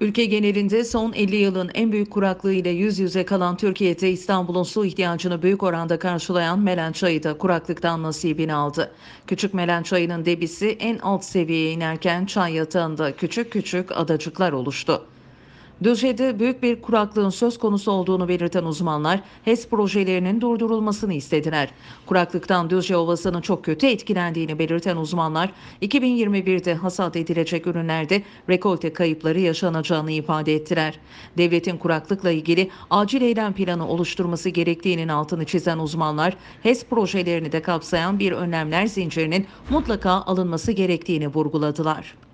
Ülke genelinde son 50 yılın en büyük kuraklığı ile yüz yüze kalan Türkiye'de İstanbul'un su ihtiyacını büyük oranda karşılayan Melen Çayı da kuraklıktan nasibini aldı. Küçük Melen Çayı'nın debisi en alt seviyeye inerken çay yatağında küçük küçük adacıklar oluştu. Düzce'de büyük bir kuraklığın söz konusu olduğunu belirten uzmanlar HES projelerinin durdurulmasını istediler. Kuraklıktan Düzce Ovası'nın çok kötü etkilendiğini belirten uzmanlar 2021'de hasat edilecek ürünlerde rekolte kayıpları yaşanacağını ifade ettiler. Devletin kuraklıkla ilgili acil eylem planı oluşturması gerektiğinin altını çizen uzmanlar HES projelerini de kapsayan bir önlemler zincirinin mutlaka alınması gerektiğini vurguladılar.